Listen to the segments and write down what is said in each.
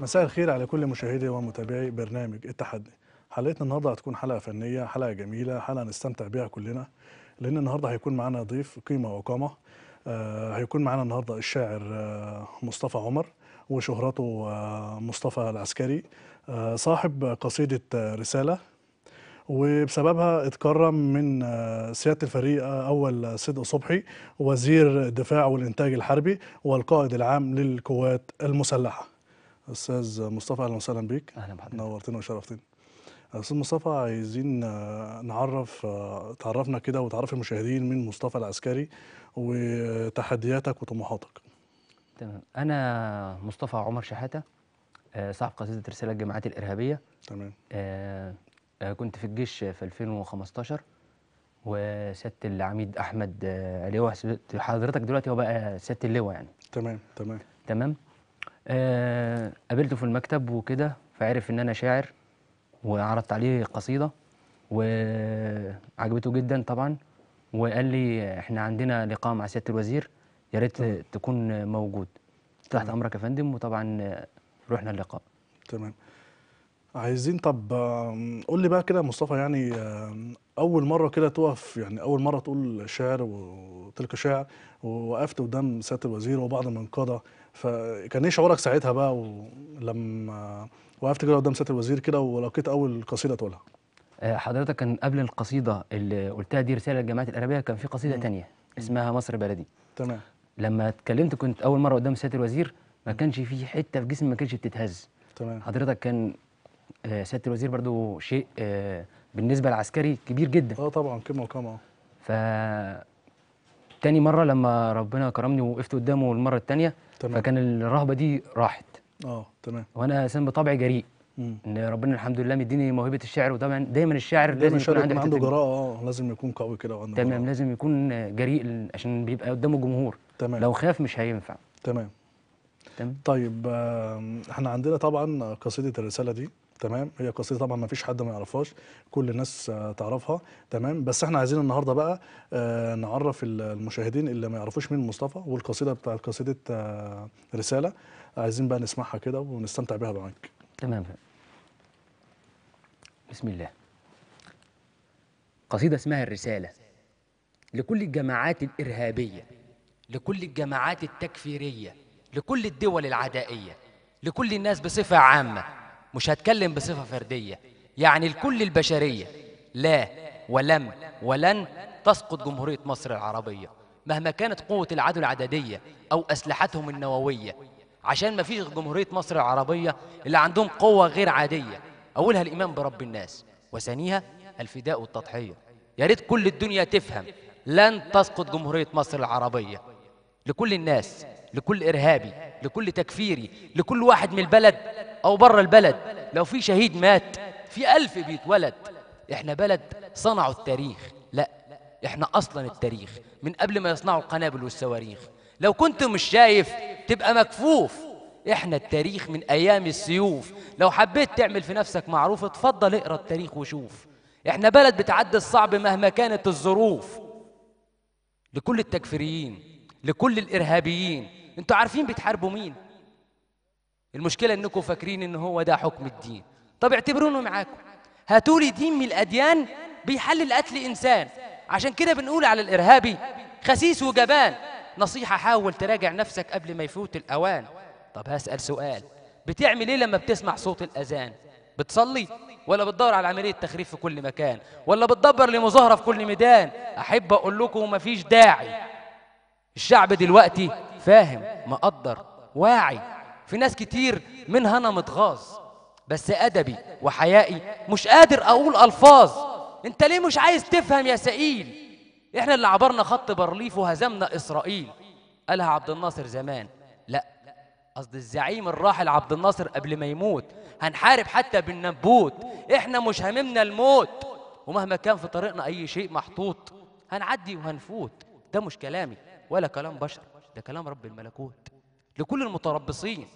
مساء الخير على كل مشاهدي ومتابعي برنامج التحدي حلقتنا النهارده هتكون حلقه فنيه حلقه جميله حلقه نستمتع بيها كلنا لان النهارده هيكون معانا ضيف قيمه وقامه آه هيكون معانا النهارده الشاعر آه مصطفى عمر وشهرته آه مصطفى العسكري آه صاحب قصيده آه رساله وبسببها اتكرم من آه، سياده الفريق آه، اول صدق صبحي وزير الدفاع والانتاج الحربي والقائد العام للقوات المسلحه استاذ مصطفى اهلا وسهلا بيك اهلا بحضرتك نورتنا وشرفتنا استاذ مصطفى عايزين آه، نعرف آه، تعرفنا كده وتعرف المشاهدين مين مصطفى العسكري وتحدياتك وطموحاتك تمام انا مصطفى عمر شحاته آه، صاحب قصيده رساله الجماعات الارهابيه تمام آه كنت في الجيش في 2015 وسياده العميد احمد علي حضرتك دلوقتي هو بقى سياده اللواء يعني تمام تمام تمام آه، قابلته في المكتب وكده فعرف ان انا شاعر وعرضت عليه قصيده وعجبته جدا طبعا وقال لي احنا عندنا لقاء مع سياده الوزير يا ريت تكون موجود تحت امرك يا فندم وطبعا رحنا اللقاء تمام عايزين طب قول لي بقى كده مصطفى يعني اول مره كده تقف يعني اول مره تقول شعر وتلك شعر ووقفت قدام سياده الوزير وبعض من انقضى فكان ايه شعورك ساعتها بقى ولما وقفت كده قدام سياده الوزير كده ولقيت اول قصيده تقولها آه، حضرتك كان قبل القصيده اللي قلتها دي رساله للجامعات العربيه كان في قصيده ثانيه اسمها مصر بلدي تمام لما اتكلمت كنت اول مره قدام سياده الوزير ما كانش في حته في جسمي ما كانتش بتتهز تمام حضرتك كان آه، سياده الوزير برضو شيء آه، بالنسبه للعسكري كبير جدا اه طبعا كما وكما ف تاني مرة لما ربنا كرمني ووقفت قدامه المرة التانية تمام. فكان الرهبة دي راحت اه تمام وانا انسان بطبعي جريء مم. ان ربنا الحمد لله مديني موهبه الشعر وطبعا دايما الشاعر لازم, لازم يكون عنده عنده جراءه اه لازم يكون قوي كده وعنده تمام جراء. لازم يكون جريء عشان بيبقى قدامه جمهور تمام لو خاف مش هينفع تمام تمام طيب احنا عندنا طبعا قصيده الرساله دي تمام هي قصيده طبعا ما فيش حد ما يعرفهاش كل الناس آه، تعرفها تمام بس احنا عايزين النهارده بقى آه، نعرف المشاهدين اللي ما يعرفوش مين مصطفى والقصيده بتاعت قصيده آه، رساله عايزين بقى نسمعها كده ونستمتع بيها معاك تمام بسم الله قصيده اسمها الرساله لكل الجماعات الارهابيه لكل الجماعات التكفيريه لكل الدول العدائيه لكل الناس بصفه عامه مش هتكلم بصفة فردية يعني الكل البشرية لا ولم ولن تسقط جمهورية مصر العربية مهما كانت قوة العدو العددية أو أسلحتهم النووية عشان ما فيش جمهورية مصر العربية اللي عندهم قوة غير عادية أولها الإيمان برب الناس وثانيها الفداء والتضحية يا ريت كل الدنيا تفهم لن تسقط جمهورية مصر العربية لكل الناس لكل إرهابي لكل تكفيري لكل واحد من البلد أو بره البلد لو في شهيد مات في ألف بيتولد إحنا بلد صنعوا التاريخ لا إحنا أصلا التاريخ من قبل ما يصنعوا القنابل والصواريخ لو كنت مش شايف تبقى مكفوف إحنا التاريخ من أيام السيوف لو حبيت تعمل في نفسك معروف اتفضل اقرأ التاريخ وشوف إحنا بلد بتعدي الصعب مهما كانت الظروف لكل التكفيريين لكل الإرهابيين انتوا عارفين بتحاربوا مين المشكلة انكم فاكرين ان هو ده حكم الدين طب اعتبرونه معاكم هاتوا لي دين من الاديان بيحلل قتل انسان عشان كده بنقول على الارهابي خسيس وجبان نصيحة حاول تراجع نفسك قبل ما يفوت الاوان طب هسأل سؤال بتعمل ايه لما بتسمع صوت الاذان بتصلي ولا بتدور على عملية تخريف في كل مكان ولا بتدبر لمظاهرة في كل ميدان أحب أقول لكم مفيش داعي الشعب دلوقتي فاهم مقدر واعي في ناس كتير منها انا متغاظ بس ادبي وحيائي مش قادر اقول الفاظ انت ليه مش عايز تفهم يا سئيل احنا اللي عبرنا خط برليف وهزمنا اسرائيل قالها عبد الناصر زمان لا قصد الزعيم الراحل عبد الناصر قبل ما يموت هنحارب حتى بالنبوت احنا مش هممنا الموت ومهما كان في طريقنا اي شيء محطوط هنعدي وهنفوت ده مش كلامي ولا كلام بشر ده كلام رب الملكوت لكل المتربصين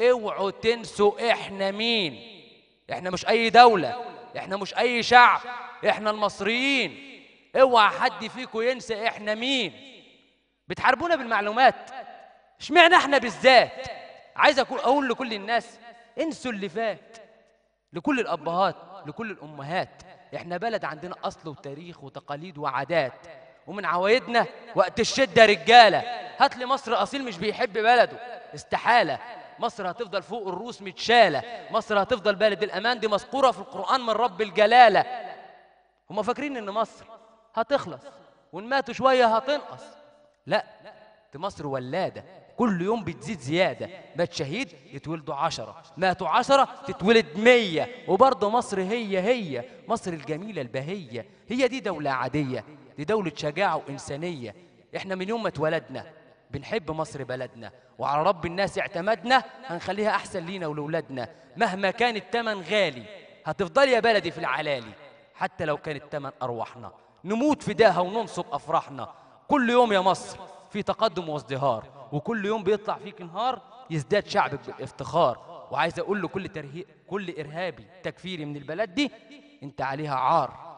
اوعوا تنسوا احنا مين احنا مش اي دولة احنا مش اي شعب احنا المصريين اوعى حد فيكم ينسى احنا مين بتحاربونا بالمعلومات اشمعنا احنا بالذات عايز اقول لكل الناس انسوا اللي فات لكل الابهات لكل الامهات احنا بلد عندنا اصل وتاريخ وتقاليد وعادات ومن عوايدنا وقت الشده رجاله هات لي مصر اصيل مش بيحب بلده استحاله مصر هتفضل فوق الروس متشاله مصر هتفضل بلد الامان دي مذكوره في القران من رب الجلاله هم فاكرين ان مصر هتخلص وان ماتوا شويه هتنقص لا دي مصر ولاده كل يوم بتزيد زيادة مات شهيد يتولدوا عشرة ماتوا عشرة تتولد مية وبرضه مصر هي هي مصر الجميلة البهية هي دي دولة عادية دي دولة شجاعة وإنسانية إحنا من يوم ما اتولدنا بنحب مصر بلدنا وعلى رب الناس اعتمدنا هنخليها أحسن لينا ولولادنا مهما كان التمن غالي هتفضل يا بلدي في العلالي حتى لو كان التمن أرواحنا نموت فداها وننصب أفراحنا كل يوم يا مصر في تقدم وازدهار وكل يوم بيطلع فيك نهار يزداد شعبك بالافتخار وعايز أقول له كل, ترهي... كل إرهابي تكفيري من البلد دي أنت عليها عار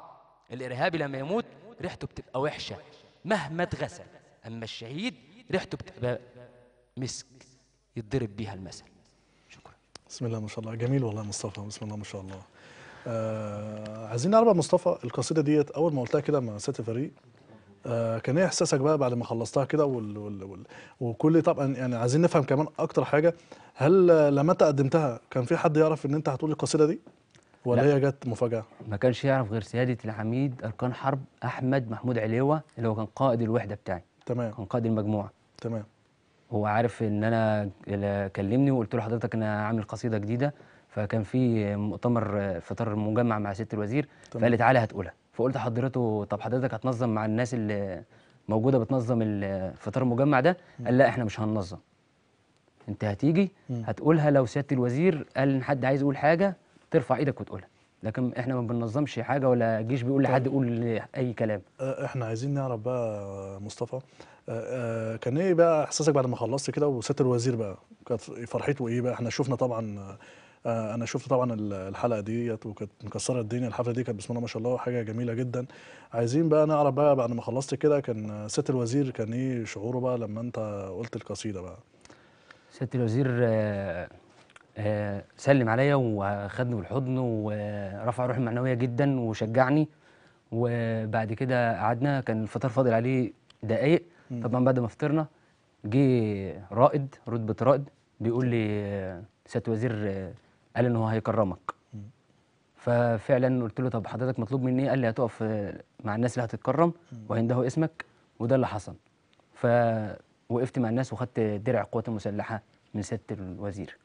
الإرهابي لما يموت ريحته بتبقى وحشة مهما اتغسل أما الشهيد ريحته بتبقى مسك يتضرب بيها المثل شكرا بسم الله ما شاء الله جميل والله مصطفى بسم الله ما شاء الله آه عايزين نعرف مصطفى القصيده ديت اول ما قلتها كده مع ست فريق آه كان ايه احساسك بقى بعد ما خلصتها كده وال وال وال وكل طبعا يعني عايزين نفهم كمان اكتر حاجه هل لما انت قدمتها كان في حد يعرف ان انت هتقول القصيده دي ولا هي جت مفاجاه ما كانش يعرف غير سياده العميد اركان حرب احمد محمود عليوه اللي هو كان قائد الوحده بتاعي تمام كان قائد المجموعه تمام هو عارف ان انا كلمني وقلت له حضرتك انا عامل قصيده جديده فكان في مؤتمر فطار مجمع مع ست الوزير تمام. فقال لي تعالى هتقولها فقلت حضرته طب حضرتك هتنظم مع الناس اللي موجوده بتنظم الفطار المجمع ده قال لا احنا مش هننظم انت هتيجي هتقولها لو سياده الوزير قال ان حد عايز يقول حاجه ترفع ايدك وتقولها لكن احنا ما بننظمش حاجه ولا الجيش بيقول لحد طيب. يقول اي كلام آه، احنا عايزين نعرف بقى مصطفى آه، آه، كان ايه بقى احساسك بعد ما خلصت كده وست الوزير بقى كانت فرحته ايه بقى احنا شفنا طبعا آه، انا شفت طبعا الحلقه ديت وكانت مكسره الدنيا الحفله دي كانت بسم الله ما شاء الله حاجه جميله جدا عايزين بقى نعرف بقى بعد ما خلصت كده كان ست الوزير كان ايه شعوره بقى لما انت قلت القصيده بقى ست الوزير سلم عليا واخدني بالحضن ورفع روحي المعنويه جدا وشجعني وبعد كده قعدنا كان الفطار فاضل عليه دقايق طبعا بعد ما فطرنا جه رائد رتبه رائد بيقول لي سياده الوزير قال ان هو هيكرمك ففعلا قلت له طب حضرتك مطلوب مني ايه قال لي هتقف مع الناس اللي هتتكرم وهيندهوا اسمك وده اللي حصل فوقفت مع الناس وخدت درع القوات المسلحه من سياده الوزير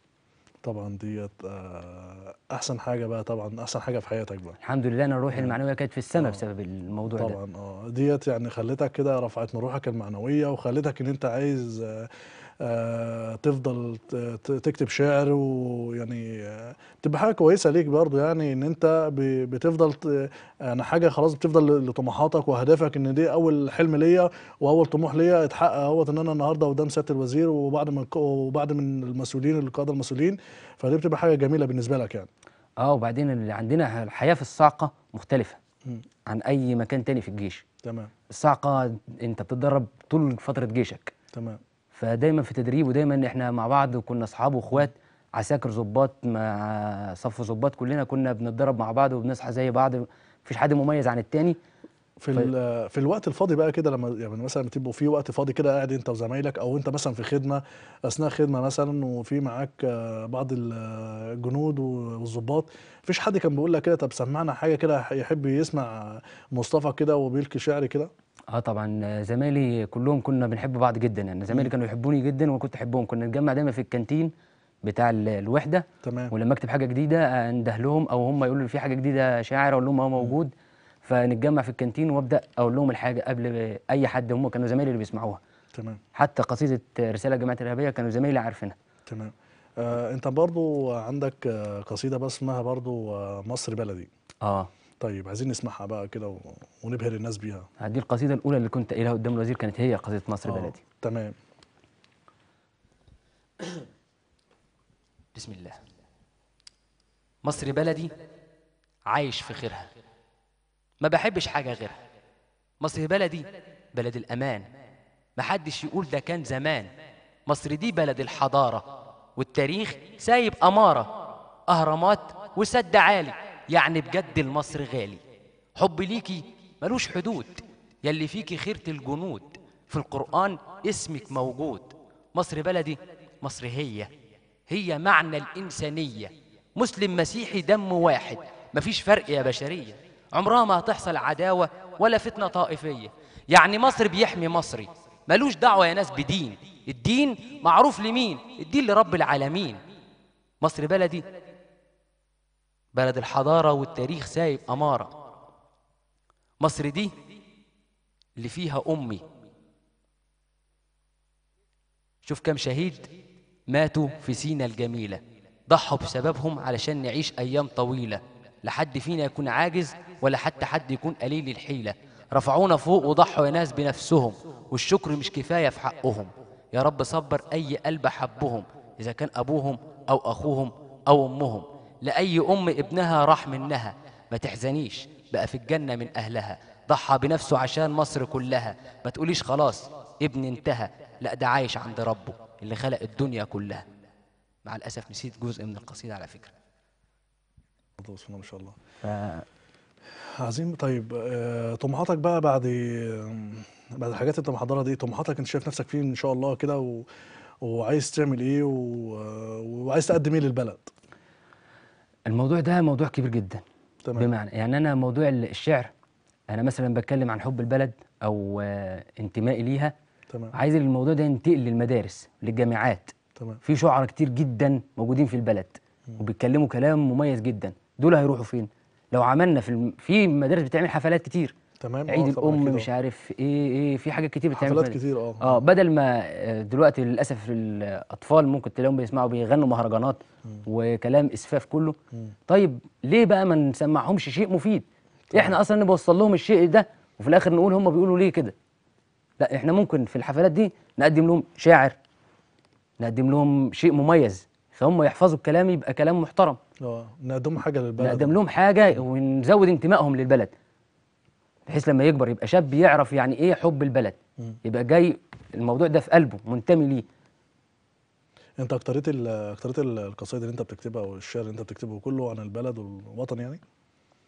طبعا ديت آه، احسن حاجه بقى طبعا احسن حاجه في حياتك بقى الحمد لله انا روحي آه. المعنويه كانت في السماء آه بسبب الموضوع طبعا ده طبعا اه ديت يعني خلتك كده رفعت من روحك المعنويه وخلتك ان انت عايز آه، آه، تفضل تكتب شعر ويعني آه، بتبقى حاجه كويسه ليك برضه يعني ان انت بتفضل يعني حاجه خلاص بتفضل لطموحاتك واهدافك ان دي اول حلم ليا واول طموح ليا اتحقق اهوت ان انا النهارده قدام سياده الوزير وبعد من وبعد من المسؤولين القاده المسؤولين فدي بتبقى حاجه جميله بالنسبه لك يعني اه وبعدين اللي عندنا الحياه في الصاعقه مختلفه عن اي مكان تاني في الجيش تمام الصاعقه انت بتتدرب طول فتره جيشك تمام فدايما في تدريب ودايما احنا مع بعض وكنا اصحاب واخوات عساكر ظباط مع صف ظباط كلنا كنا بنتدرب مع بعض وبنصحى زي بعض مفيش حد مميز عن التاني في في الوقت الفاضي بقى كده لما يعني مثلا بتبقوا في وقت فاضي كده قاعد انت وزمايلك او انت مثلا في خدمه اثناء خدمه مثلا وفي معاك بعض الجنود والظباط مفيش حد كان بيقول لك كده طب سمعنا حاجه كده يحب يسمع مصطفى كده وبيلقي شعر كده اه طبعا زمايلي كلهم كنا بنحب بعض جدا يعني زمايلي كانوا يحبوني جدا وانا كنت احبهم كنا نتجمع دايما في الكانتين بتاع الوحده تمام ولما اكتب حاجه جديده انده لهم او هم يقولوا لي في حاجه جديده شاعر اقول لهم هو موجود فنتجمع في الكانتين وابدا اقول لهم الحاجه قبل اي حد هم كانوا زمايلي اللي بيسمعوها تمام حتى قصيده رساله جماعه الارهابيه كانوا زمايلي عارفينها تمام آه انت برضو عندك قصيده بس اسمها برضو آه، مصر بلدي اه طيب عايزين نسمعها بقى كده و... ونبهر الناس بيها دي القصيده الاولى اللي كنت قايلها قدام الوزير كانت هي قصيده مصر آه، بلدي تمام بسم الله مصر بلدي عايش في خيرها ما بحبش حاجه غيرها مصر بلدي بلد الامان ما حدش يقول ده كان زمان مصر دي بلد الحضاره والتاريخ سايب اماره اهرامات وسد عالي يعني بجد المصر غالي حب ليكي ملوش حدود يلي فيكي خيرة الجنود في القرآن اسمك موجود مصر بلدي مصر هي هي معنى الإنسانية مسلم مسيحي دم واحد مفيش فرق يا بشرية عمرها ما هتحصل عداوة ولا فتنة طائفية يعني مصر بيحمي مصري ملوش دعوة يا ناس بدين الدين معروف لمين الدين لرب العالمين مصر بلدي بلد الحضارة والتاريخ سايب أمارة مصر دي اللي فيها أمي شوف كم شهيد ماتوا في سينا الجميلة ضحوا بسببهم علشان نعيش أيام طويلة لحد فينا يكون عاجز ولا حتى حد يكون قليل الحيلة رفعونا فوق وضحوا يا ناس بنفسهم والشكر مش كفاية في حقهم يا رب صبر أي قلب حبهم إذا كان أبوهم أو أخوهم أو أمهم لأي أم ابنها راح منها ما تحزنيش بقى في الجنة من أهلها ضحى بنفسه عشان مصر كلها ما تقوليش خلاص ابني انتهى لا ده عايش عند ربه اللي خلق الدنيا كلها مع الأسف نسيت جزء من القصيدة على فكرة بسم الله ما شاء الله ف... عظيم طيب آه، طموحاتك بقى بعد بعد الحاجات اللي انت محضرها دي طموحاتك انت شايف نفسك فيه ان شاء الله كده و... وعايز تعمل ايه و... آه، وعايز تقدم ايه للبلد الموضوع ده موضوع كبير جدا تمام. بمعنى يعني انا موضوع الشعر انا مثلا بتكلم عن حب البلد او آه، انتمائي ليها تمام. عايز الموضوع ده ينتقل للمدارس للجامعات تمام. في شعراء كتير جدا موجودين في البلد وبيتكلموا كلام مميز جدا دول هيروحوا فين لو عملنا في الم... في مدارس بتعمل حفلات كتير تمام عيد آه، الام مش عارف ايه ايه في حاجات كتير بتعمل حفلات كتير اه اه بدل ما آه، دلوقتي للاسف الاطفال ممكن تلاقيهم بيسمعوا بيغنوا مهرجانات م. وكلام اسفاف كله م. طيب ليه بقى ما نسمعهمش شيء مفيد طبعا. احنا اصلا نوصل لهم الشيء ده وفي الاخر نقول هم بيقولوا ليه كده لا احنا ممكن في الحفلات دي نقدم لهم شاعر نقدم لهم شيء مميز فهم يحفظوا الكلام يبقى كلام محترم اه نقدم حاجه للبلد نقدم لهم حاجه ونزود انتمائهم للبلد بحيث لما يكبر يبقى شاب يعرف يعني ايه حب البلد يبقى جاي الموضوع ده في قلبه منتمي ليه انت اكتريت اكتريت القصائد اللي انت بتكتبها والشعر اللي انت بتكتبه كله عن البلد والوطن يعني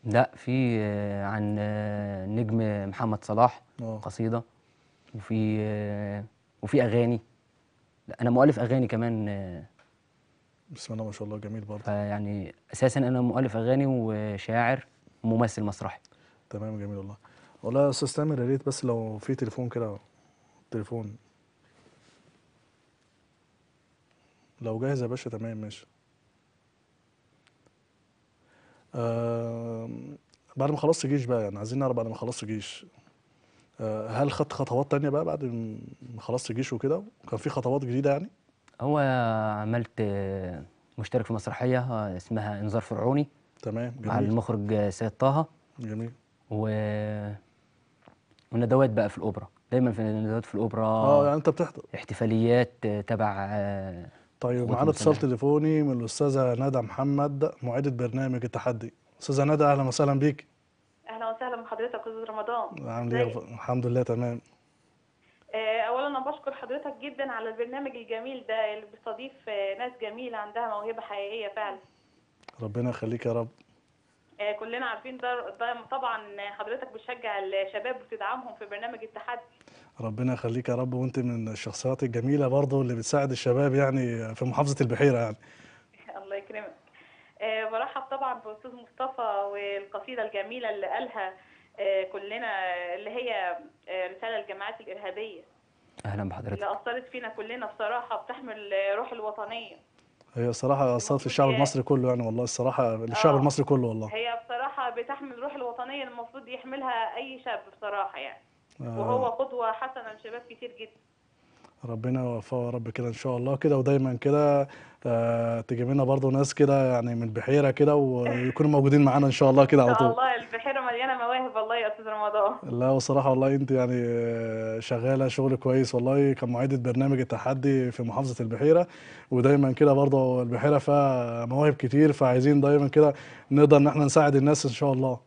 لا في عن نجم محمد صلاح أوه. قصيده وفي وفي اغاني لا انا مؤلف اغاني كمان بسم الله ما شاء الله جميل برضه يعني اساسا انا مؤلف اغاني وشاعر وممثل مسرحي تمام جميل والله والله يا استاذ تامر يا ريت بس لو في تليفون كده تليفون لو جاهز يا باشا تمام ماشي بعد ما خلصت جيش بقى يعني عايزين نعرف بعد ما خلصت جيش آه، هل خدت خطوات تانية بقى بعد ما خلصت جيش وكده وكان في خطوات جديدة يعني؟ هو عملت مشترك في مسرحية آه، اسمها انذار فرعوني تمام جميل مع المخرج آه، سيد طه جميل و وندوات بقى في الاوبرا دايما في ندوات في الاوبرا اه يعني انت بتحضر احتفاليات تبع آه، طيب معانا اتصال تليفوني من الاستاذه ندى محمد معده برنامج التحدي استاذه ندى اهلا وسهلا بيك اهلا وسهلا بحضرتك استاذ رمضان عامل ايه الحمد لله تمام آه، اولا انا بشكر حضرتك جدا على البرنامج الجميل ده اللي بيستضيف آه، ناس جميله عندها موهبه حقيقيه فعلا ربنا يخليك يا رب آه، كلنا عارفين ده, طبعا حضرتك بتشجع الشباب وبتدعمهم في برنامج التحدي ربنا يخليك يا رب وانت من الشخصيات الجميله برضه اللي بتساعد الشباب يعني في محافظه البحيره يعني الله يكرمك آه، برحب طبعا باستاذ مصطفى والقصيده الجميله اللي قالها آه، كلنا اللي هي رساله الجماعات الارهابيه اهلا بحضرتك اللي اثرت فينا كلنا بصراحه بتحمل روح الوطنيه هي الصراحه اثرت الشعب المصري كله يعني والله الصراحه الشعب آه. المصري كله والله هي بصراحه بتحمل الروح الوطنيه المفروض يحملها اي شاب بصراحه يعني آه. وهو قدوه حسنه لشباب كتير جدا ربنا يوفقه يا رب كده ان شاء الله كده ودايما كده آه، تجيب لنا برضه ناس كده يعني من بحيره كده ويكونوا موجودين معانا ان شاء الله كده على طول ان شاء الله البحيره مواهب والله يا استاذ رمضان لا وصراحه والله انت يعني شغاله شغل كويس والله كمعيده برنامج التحدي في محافظه البحيره ودايما كده برضه البحيره فيها مواهب كتير فعايزين دايما كده نقدر ان احنا نساعد الناس ان شاء الله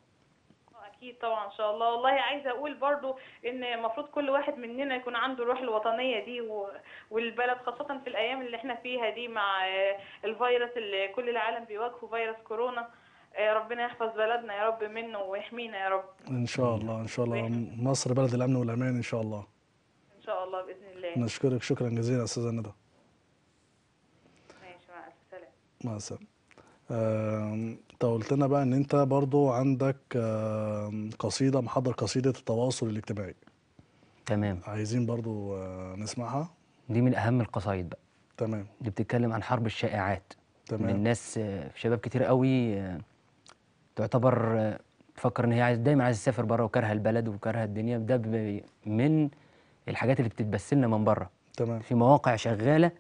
آه، اكيد طبعا ان شاء الله والله عايزه اقول برضو ان المفروض كل واحد مننا يكون عنده الروح الوطنيه دي و... والبلد خاصه في الايام اللي احنا فيها دي مع آه، الفيروس اللي كل العالم بيواجهه فيروس كورونا إيه، ربنا يحفظ بلدنا يا رب منه ويحمينا يا رب ان شاء الله ان شاء الله مصر بلد الامن والامان ان شاء الله ان شاء الله باذن الله نشكرك شكرا جزيلا استاذه ندى ماشي مع الف مع السلامه انت قلت لنا بقى ان انت برضو عندك قصيده محضر قصيده التواصل الاجتماعي تمام عايزين برضو آه، نسمعها دي من اهم القصايد بقى تمام دي بتتكلم عن حرب الشائعات تمام الناس آه، شباب كتير قوي آه، تعتبر تفكر ان هي عايز دايما عايز تسافر بره وكارهه البلد وكارهه الدنيا ده من الحاجات اللي بتتبث لنا من بره تمام في مواقع شغاله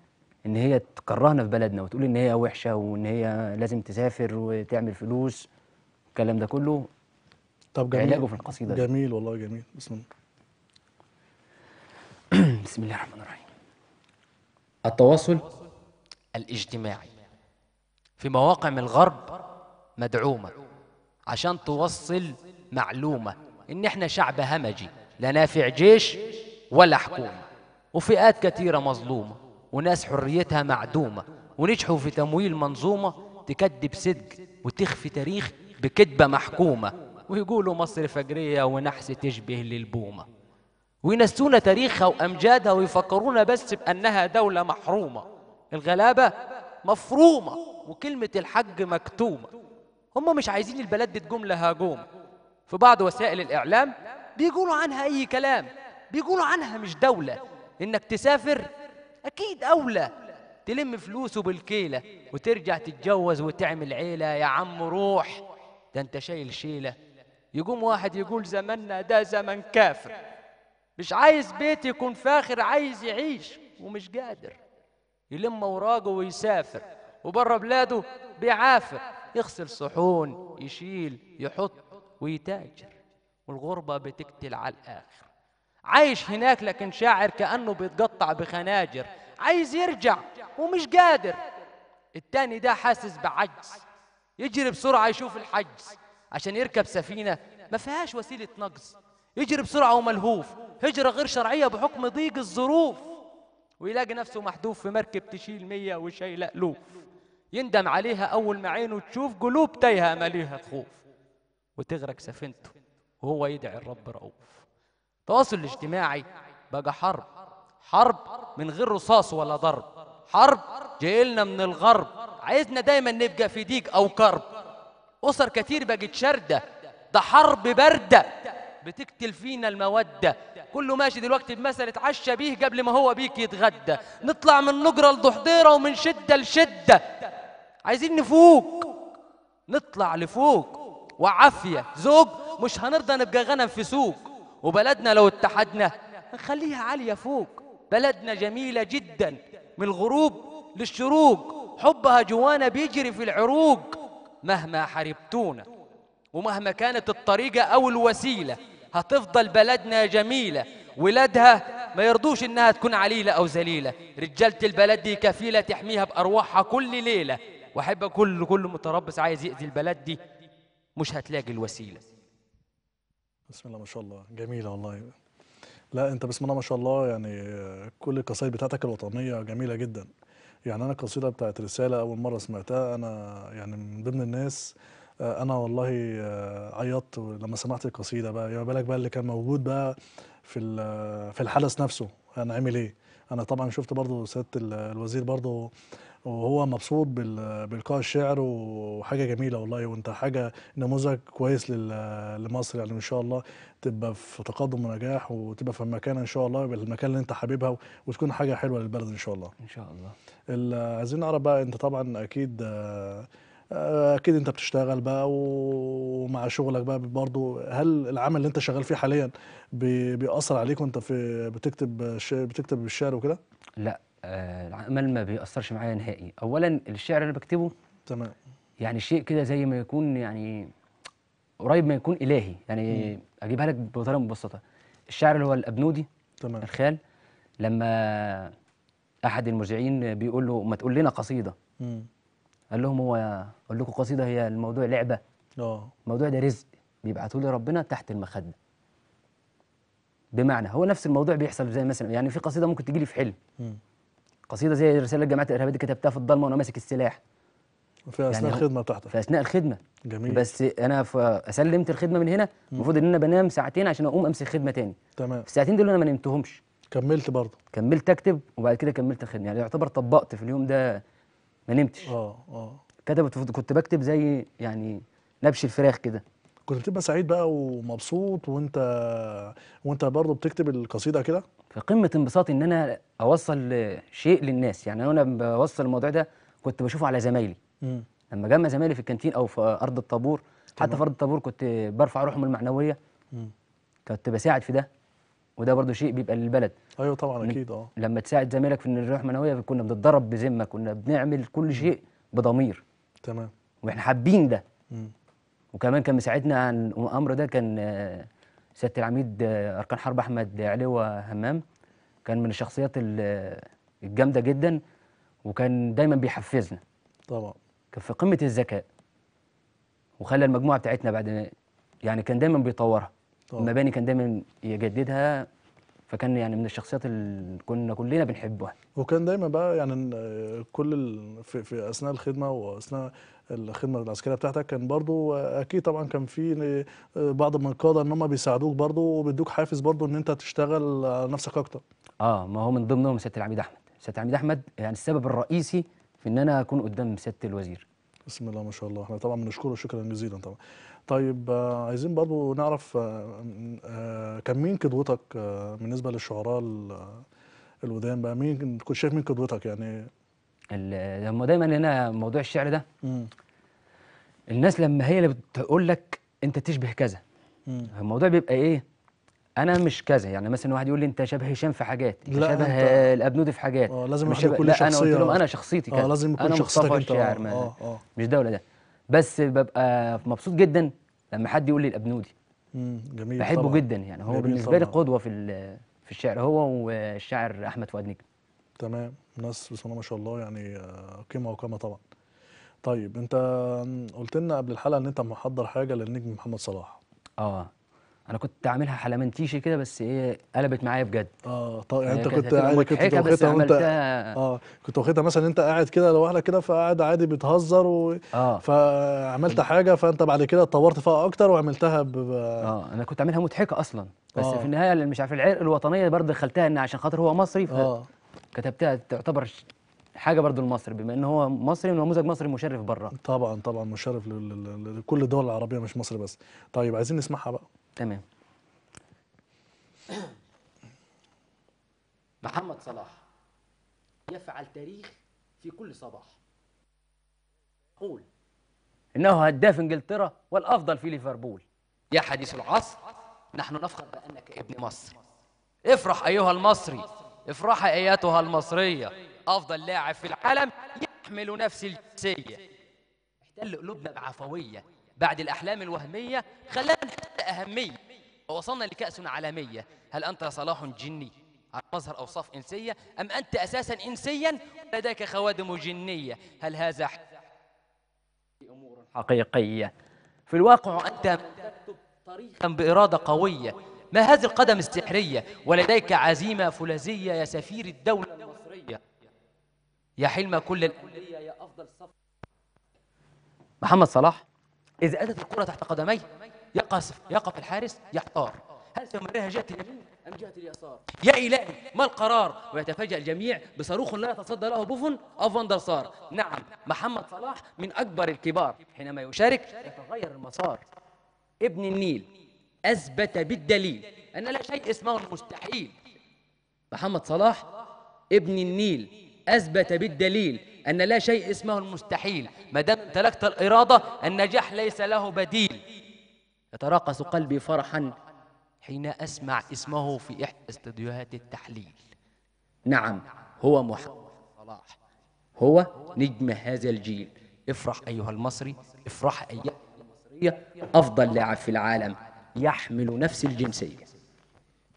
ان هي تكرهنا في بلدنا وتقول ان هي وحشه وان هي لازم تسافر وتعمل فلوس الكلام ده كله طب جميل علاجه في القصيده جميل والله جميل بسم الله بسم الله الرحمن الرحيم التواصل الاجتماعي في مواقع من الغرب مدعومه عشان توصل معلومة إن إحنا شعب همجي لا نافع جيش ولا حكومة وفئات كثيرة مظلومة وناس حريتها معدومة ونجحوا في تمويل منظومة تكذب صدق وتخفي تاريخ بكذبة محكومة ويقولوا مصر فجرية ونحس تشبه للبومة وينسونا تاريخها وأمجادها ويفكرونا بس بأنها دولة محرومة الغلابة مفرومة وكلمة الحق مكتومة هم مش عايزين البلد دي تقوم لها جوم في بعض وسائل الإعلام بيقولوا عنها أي كلام بيقولوا عنها مش دولة إنك تسافر أكيد أولى تلم فلوسه بالكيلة وترجع تتجوز وتعمل عيلة يا عم روح ده أنت شايل شيلة يقوم واحد يقول زماننا ده زمن كافر مش عايز بيت يكون فاخر عايز يعيش ومش قادر يلم اوراقه ويسافر وبره بلاده بيعافر يغسل صحون يشيل يحط ويتاجر والغربة بتقتل على الآخر عايش هناك لكن شاعر كأنه بيتقطع بخناجر عايز يرجع ومش قادر التاني ده حاسس بعجز يجري بسرعة يشوف الحجز عشان يركب سفينة ما فيهاش وسيلة نقص يجري بسرعة وملهوف هجرة غير شرعية بحكم ضيق الظروف ويلاقي نفسه محذوف في مركب تشيل مية وشايلة ألوف يندم عليها أول ما عينه تشوف قلوب تايهة ماليها تخوف وتغرق سفينته وهو يدعي الرب رؤوف التواصل الاجتماعي بقى حرب حرب من غير رصاص ولا ضرب حرب جايلنا من الغرب عايزنا دايما نبقى في ديك أو كرب أسر كتير بقت شاردة ده حرب باردة بتقتل فينا المودة كله ماشي دلوقتي بمثل اتعشى بيه قبل ما هو بيك يتغدى نطلع من نجرة لضحضيرة ومن شدة لشدة عايزين نفوق نطلع لفوق وعافية زوج مش هنرضى نبقى غنم في سوق وبلدنا لو اتحدنا نخليها عالية فوق بلدنا جميلة جدا من الغروب للشروق حبها جوانا بيجري في العروق مهما حربتونا ومهما كانت الطريقة أو الوسيلة هتفضل بلدنا جميلة ولادها ما يرضوش إنها تكون عليلة أو ذليلة رجالة البلد دي كفيلة تحميها بأرواحها كل ليلة وأحب كل كل متربص عايز يأذي البلد دي مش هتلاقي الوسيلة بسم الله ما شاء الله جميلة والله لا انت بسم الله ما شاء الله يعني كل القصائد بتاعتك الوطنيه جميله جدا يعني انا القصيده بتاعت رساله اول مره سمعتها انا يعني من ضمن الناس آه، انا والله آه، عيطت لما سمعت القصيده بقى يا بالك بقى اللي كان موجود بقى في في الحدث نفسه انا عامل ايه انا طبعا شفت برضو سياده الوزير برضو وهو مبسوط بالقاء الشعر وحاجه جميله والله وانت حاجه نموذج كويس لمصر يعني ان شاء الله تبقى في تقدم ونجاح وتبقى في مكان ان شاء الله بالمكان اللي انت حاببها وتكون حاجه حلوه للبلد ان شاء الله ان شاء الله عايزين نعرف بقى انت طبعا اكيد آه، اكيد انت بتشتغل بقى ومع شغلك بقى برضه هل العمل اللي انت شغال فيه حاليا بيأثر عليك وانت في بتكتب بتكتب الشعر وكده؟ لا آه، العمل ما بيأثرش معايا نهائي، اولا الشعر اللي انا بكتبه تمام يعني شيء كده زي ما يكون يعني قريب ما يكون الهي، يعني مم. اجيبها لك بطريقه مبسطه. الشعر اللي هو الابنودي تمام الخال لما احد المذيعين بيقول له ما تقول لنا قصيده مم. قال لهم هو اقول لكم قصيده هي الموضوع لعبه اه الموضوع ده رزق بيبعته لي ربنا تحت المخده بمعنى هو نفس الموضوع بيحصل زي مثلا يعني في قصيده ممكن تجي لي في حلم م. قصيده زي رساله جماعه الارهابيه دي كتبتها في الضلمه وانا ماسك السلاح في اثناء يعني الخدمه بتاعتك في اثناء الخدمه جميل بس انا سلمت الخدمه من هنا المفروض ان انا بنام ساعتين عشان اقوم امسك خدمه تاني تمام في الساعتين دول انا ما نمتهمش كملت برضه كملت اكتب وبعد كده كملت الخدمه يعني يعتبر طبقت في اليوم ده ما نمتش اه اه كتبت كنت بكتب زي يعني نبش الفراخ كده كنت بتبقى سعيد بقى ومبسوط وانت وانت برضه بتكتب القصيده كده في قمه انبساطي ان انا اوصل شيء للناس يعني انا بوصل الموضوع ده كنت بشوفه على زمايلي لما جمع زمايلي في الكانتين او في ارض الطابور حتى في ارض الطابور كنت برفع روحهم المعنويه كنت بساعد في ده وده برضو شيء بيبقى للبلد ايوه طبعا اكيد اه لما تساعد زميلك في ان الروح منويه كنا بنتضرب بذمه كنا بنعمل كل شيء بضمير تمام واحنا حابين ده مم. وكمان كان مساعدنا عن الامر ده كان آه، سياده العميد آه، اركان حرب احمد علوه همام كان من الشخصيات آه، الجامده جدا وكان دايما بيحفزنا طبعا كان في قمه الذكاء وخلى المجموعه بتاعتنا بعد يعني كان دايما بيطورها آه. المباني كان دايما يجددها فكان يعني من الشخصيات اللي كنا كلنا بنحبها وكان دايما بقى يعني آه، كل في, في اثناء الخدمه واثناء الخدمه العسكريه بتاعتك كان برضو آه، اكيد طبعا كان في بعض من القاده ان هم بيساعدوك برضو وبيدوك حافز برضو ان انت تشتغل على نفسك اكتر اه ما هو من ضمنهم سياده العميد احمد سياده العميد احمد يعني السبب الرئيسي في ان انا اكون قدام سياده الوزير بسم الله ما شاء الله احنا طبعا بنشكره شكرا جزيلا طبعا طيب آه، عايزين برضو نعرف آه، آه، كان مين قدوتك بالنسبه للشعراء الودان بقى مين كنت شايف مين قدوتك يعني لما دايما هنا موضوع الشعر ده الناس لما هي اللي بتقول لك انت تشبه كذا الموضوع بيبقى ايه انا مش كذا يعني مثلا واحد يقول لي انت شبه هشام في حاجات انت شبه الابنودي في حاجات اه لازم مش شبه... لا شخصية انا قلت لهم انا شخصيتي آه، كذا اه لازم يكون انا شخصيتك انت آه آه. مش ده ولا ده بس ببقى مبسوط جدا لما حد يقول لي الابنودي امم جميل بحبه طبعًا. جدا يعني هو بالنسبه طبعًا. لي قدوه في في الشعر هو والشاعر احمد فؤاد نجم تمام ناس بسم الله ما شاء الله يعني آه، قيمه وقامه طبعا طيب انت قلت لنا قبل الحلقه ان انت محضر حاجه للنجم محمد صلاح اه انا كنت عاملها حلمنتيشي كده بس ايه قلبت معايا بجد اه طب يعني آه، انت كنت يعني كنت واخدها وانت اه كنت واخدها مثلا انت قاعد كده لوحدك كده فقاعد عادي بتهزر و... آه. فعملت حاجه فانت بعد كده اتطورت فيها اكتر وعملتها ب... اه انا كنت عاملها مضحكه اصلا بس آه. في النهايه مش عارف العرق الوطنيه برضه دخلتها ان عشان خاطر هو مصري اه كتبتها تعتبر حاجه برضه لمصر بما ان هو مصري ونموذج مصري مشرف بره طبعا طبعا مشرف لكل الدول العربيه مش مصر بس طيب عايزين نسمعها بقى تمام محمد صلاح يفعل تاريخ في كل صباح قول انه هداف انجلترا والافضل في ليفربول يا حديث العصر نحن نفخر بانك ابن مصر افرح ايها المصري افرح ايتها المصريه افضل لاعب في العالم يحمل نفس الجنسيه احتل قلوبنا بعفويه بعد الاحلام الوهميه خلانا أهمية ووصلنا لكأس عالمية هل أنت صلاح جني على مظهر أوصاف إنسية أم أنت أساسا إنسيا لديك خوادم جنية هل هذا أمور حقيقية في الواقع أنت طريقا بإرادة قوية ما هذه القدم السحرية ولديك عزيمة فولاذية يا سفير الدولة المصرية يا حلم كل الأندية يا أفضل صف محمد صلاح إذا أتت الكرة تحت قدميه يقصف يقف الحارس يحتار هل سيمررها جهة اليمين أم جهة اليسار يا إلهي ما القرار ويتفاجأ الجميع بصاروخ لا يتصدى له بوفون أو فاندرسار نعم محمد صلاح من أكبر الكبار حينما يشارك يتغير المسار ابن النيل أثبت بالدليل أن لا شيء اسمه المستحيل محمد صلاح ابن النيل أثبت بالدليل أن لا شيء اسمه المستحيل ما دام امتلكت الإرادة النجاح ليس له بديل يتراقص قلبي فرحا حين أسمع اسمه في إحدى استديوهات التحليل نعم هو محمد صلاح هو نجم هذا الجيل افرح أيها المصري افرح أيها المصرية أفضل لاعب في العالم يحمل نفس الجنسية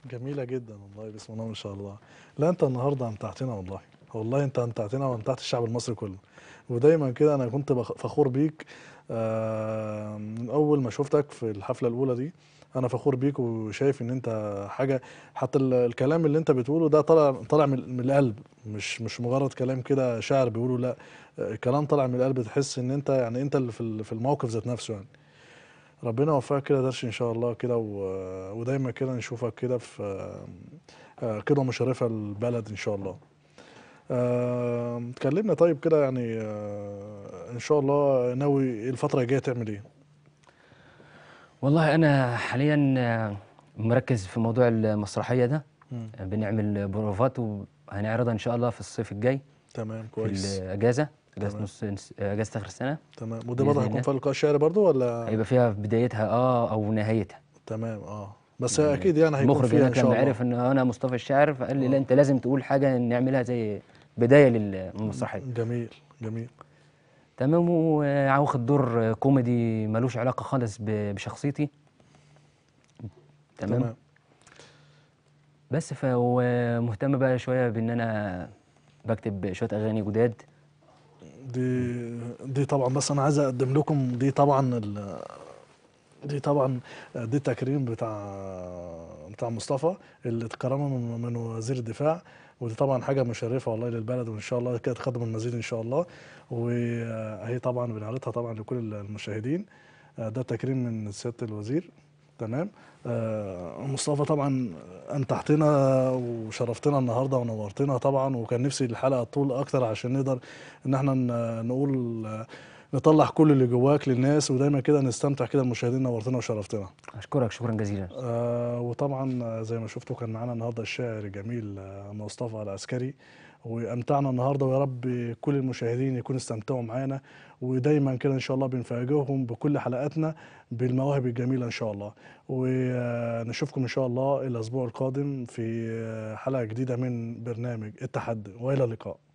جميلة جدا والله بسم الله ما شاء الله لا أنت النهاردة أمتعتنا والله والله انت امتعتنا وامتعت الشعب المصري كله ودايما كده انا كنت فخور بيك آه، من اول ما شفتك في الحفله الاولى دي انا فخور بيك وشايف ان انت حاجه حتى الكلام اللي انت بتقوله ده طالع طالع من القلب مش مش مجرد كلام كده شاعر بيقوله لا كلام طالع من القلب تحس ان انت يعني انت اللي في الموقف ذات نفسه يعني ربنا يوفقك كده درش ان شاء الله كده ودايما كده نشوفك كده في قدوه آه، مشرفه للبلد ان شاء الله تكلمنا كلمنا طيب كده يعني آه، ان شاء الله ناوي الفتره الجايه تعمل ايه والله انا حاليا آه، مركز في موضوع المسرحيه ده م. آه، بنعمل بروفات وهنعرضها ان شاء الله في الصيف الجاي تمام كويس في الاجازه اجازه نص آه، اجازه اخر السنه تمام وده برضه هيكون في لقاء شعري برضه ولا هيبقى فيها في بدايتها اه او نهايتها تمام اه بس يعني اكيد يعني هيكون فيها ان شاء الله المخرج عرف ان انا مصطفى الشاعر فقال لي آه. لا انت لازم تقول حاجه نعملها زي بدايه للمسرحيه جميل جميل تمام واخد دور كوميدي ملوش علاقه خالص بشخصيتي تمام, تمام. بس ومهتم بقى شويه بان انا بكتب شويه اغاني جداد دي دي طبعا بس انا عايز اقدم لكم دي طبعا دي طبعا دي التكريم بتاع بتاع مصطفى اللي اتكرمه من, من وزير الدفاع ودي طبعا حاجه مشرفه والله للبلد وان شاء الله كده تقدم المزيد ان شاء الله وهي طبعا بنعرضها طبعا لكل المشاهدين ده تكريم من سياده الوزير تمام مصطفى طبعا انتحتنا وشرفتنا النهارده ونورتنا طبعا وكان نفسي الحلقه تطول اكتر عشان نقدر ان احنا نقول نطلع كل اللي جواك للناس ودايما كده نستمتع كده المشاهدين نورتنا وشرفتنا اشكرك شكرا جزيلا آه وطبعا زي ما شفتوا كان معانا النهارده الشاعر الجميل آه، مصطفى العسكري وامتعنا النهارده ويا رب كل المشاهدين يكونوا استمتعوا معانا ودايما كده ان شاء الله بنفاجئهم بكل حلقاتنا بالمواهب الجميله ان شاء الله ونشوفكم ان شاء الله الاسبوع القادم في آه، حلقه جديده من برنامج التحدي والى اللقاء